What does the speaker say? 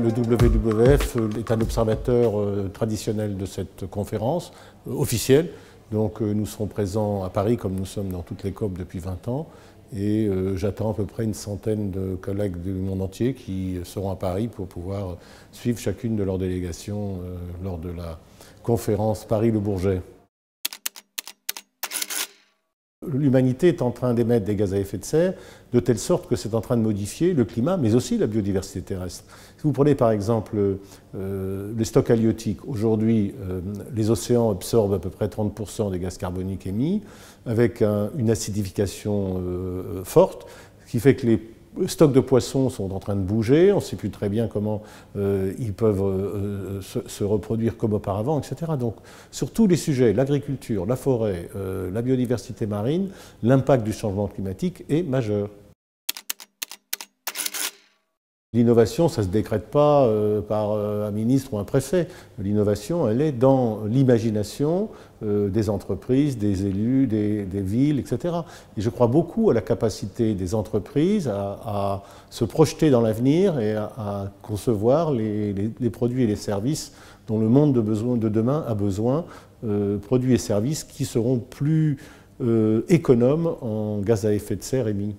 Le WWF euh, est un observateur euh, traditionnel de cette conférence, euh, officielle. Donc nous serons présents à Paris comme nous sommes dans toutes les COP depuis 20 ans. Et j'attends à peu près une centaine de collègues du monde entier qui seront à Paris pour pouvoir suivre chacune de leurs délégations lors de la conférence Paris-le-Bourget. L'humanité est en train d'émettre des gaz à effet de serre de telle sorte que c'est en train de modifier le climat, mais aussi la biodiversité terrestre. Si vous prenez par exemple euh, les stocks halieutiques, aujourd'hui euh, les océans absorbent à peu près 30% des gaz carboniques émis, avec une acidification euh, forte, qui fait que les stocks de poissons sont en train de bouger, on ne sait plus très bien comment euh, ils peuvent euh, euh, se, reproduire comme auparavant, etc. Donc, sur tous les sujets, l'agriculture, la forêt, la biodiversité marine, l'impact du changement climatique est majeur. L'innovation, ça ne se décrète pas euh, par euh, un ministre ou un préfet. L'innovation, elle est dans l'imagination euh, des entreprises, des élus, des, villes, etc. Et je crois beaucoup à la capacité des entreprises à, se projeter dans l'avenir et à, concevoir les, produits et les services dont le monde de, de demain a besoin, produits et services qui seront plus économes en gaz à effet de serre émis.